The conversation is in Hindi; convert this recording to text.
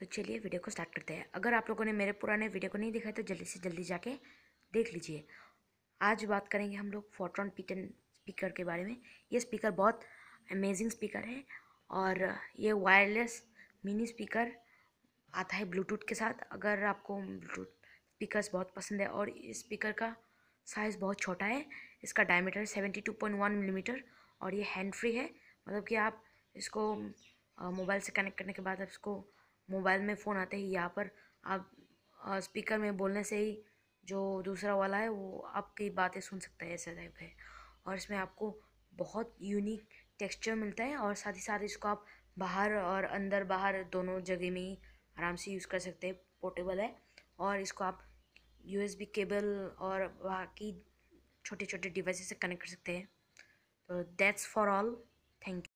तो चलिए वीडियो को स्टार्ट करते हैं अगर आप लोगों ने मेरे पुराने वीडियो को नहीं देखा तो जल्दी से जल्दी जाके देख लीजिए आज बात करेंगे हम लोग फोट्रॉन पीटन स्पीकर के बारे में ये स्पीकर बहुत अमेजिंग स्पीकर है और ये वायरलेस मिनी स्पीकर आता है ब्लूटूथ के साथ अगर आपको ब्लूटूथ स्पीकर बहुत पसंद है और इस स्पीकर का साइज़ बहुत छोटा है इसका diameter seventy two point one millimetre और ये हैंड फ्री है मतलब कि आप इसको मोबाइल से कनेक्ट करने के बाद आप इसको मोबाइल में फ़ोन आते ही यहाँ पर आप स्पीकर में बोलने से ही जो दूसरा वाला है वो आपकी बातें सुन सकता है ऐसा टाइप है और इसमें आपको बहुत यूनिक टेक्सचर मिलता है और साथ ही साथ इसको आप बाहर और अंदर बाहर दोनों जगह में ही आराम से यूज़ कर सकते हैं पोर्टेबल है और इसको आप यू केबल और बाकी छोटे छोटे डिवाइस से कनेक्ट कर सकते हैं तो that's for all thank you